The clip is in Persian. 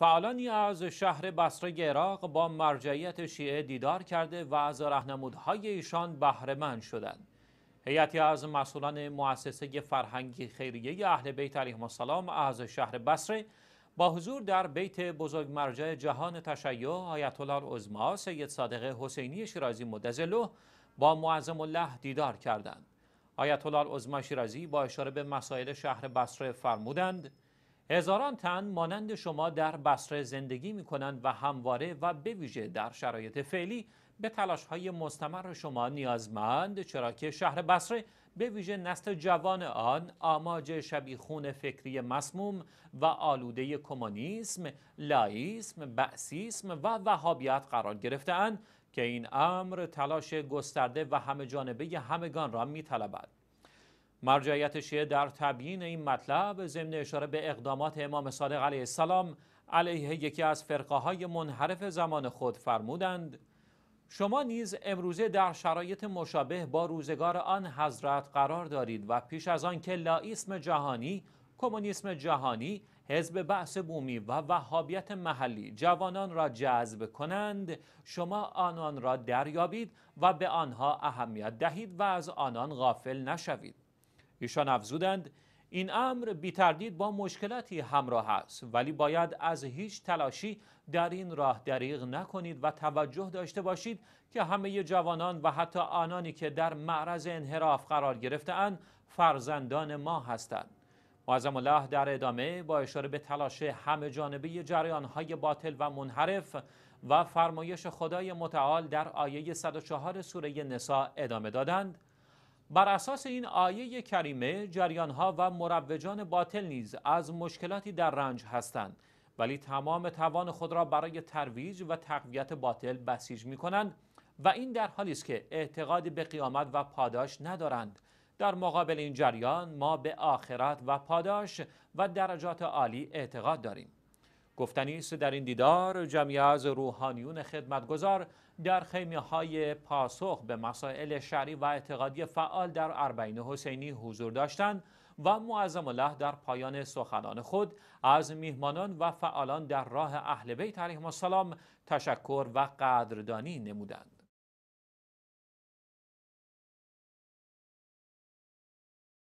فعالانی از شهر بصره عراق با مرجعیت شیعه دیدار کرده و از رهنمودهای ایشان بهرهمند شدند هیئتی از مسئولان مؤسسه فرهنگی خیریه اهل بیت علیهم السلام از شهر بصره با حضور در بیت بزرگ مرجع جهان تشیع آیت الله العظما سید صادق حسینی شیرازی مدزلو با معظم الله دیدار کردند آیت الله العظما شیرازی با اشاره به مسائل شهر بصره فرمودند هزاران تن مانند شما در بصره زندگی می کنند و همواره و به در شرایط فعلی به تلاش های مستمر شما نیازمند چرا که شهر بصره به ویژه نسل جوان آن آماج خون فکری مسموم و آلوده کمونیسم، لایسم، بعسیسم و وهابیت قرار گرفتهاند که این امر تلاش گسترده و همه جانبه همگان را می مرجعیت شیعه در تبیین این مطلب ضمن اشاره به اقدامات امام صادق علیه السلام علیه یکی از فرقه های منحرف زمان خود فرمودند شما نیز امروزه در شرایط مشابه با روزگار آن حضرت قرار دارید و پیش از آن که لایسم جهانی، کمونیسم جهانی، حزب بحث بومی و وهابیت محلی جوانان را جذب کنند شما آنان را دریابید و به آنها اهمیت دهید و از آنان غافل نشوید ایشان افزودند این امر بی تردید با مشکلاتی همراه است ولی باید از هیچ تلاشی در این راه دریغ نکنید و توجه داشته باشید که همه جوانان و حتی آنانی که در معرض انحراف قرار گرفتهاند فرزندان ما هستند معظم الله در ادامه با اشاره به تلاش همه جانبه جریان باطل و منحرف و فرمایش خدای متعال در آیه 104 سوره نسا ادامه دادند بر اساس این آیه کریمه جریانها و مروجان باطل نیز از مشکلاتی در رنج هستند ولی تمام توان خود را برای ترویج و تقویت باطل بسیج می کنند و این در حالی است که اعتقاد به قیامت و پاداش ندارند در مقابل این جریان ما به آخرت و پاداش و درجات عالی اعتقاد داریم گفتنی است در این دیدار جمعی از روحانیون خدمتگذار در خیمه های پاسخ به مسائل شعری و اعتقادی فعال در اربعین حسینی حضور داشتند و معظم الله در پایان سخنان خود از میهمانان و فعالان در راه اهل بیت علیهم السلام تشکر و قدردانی نمودند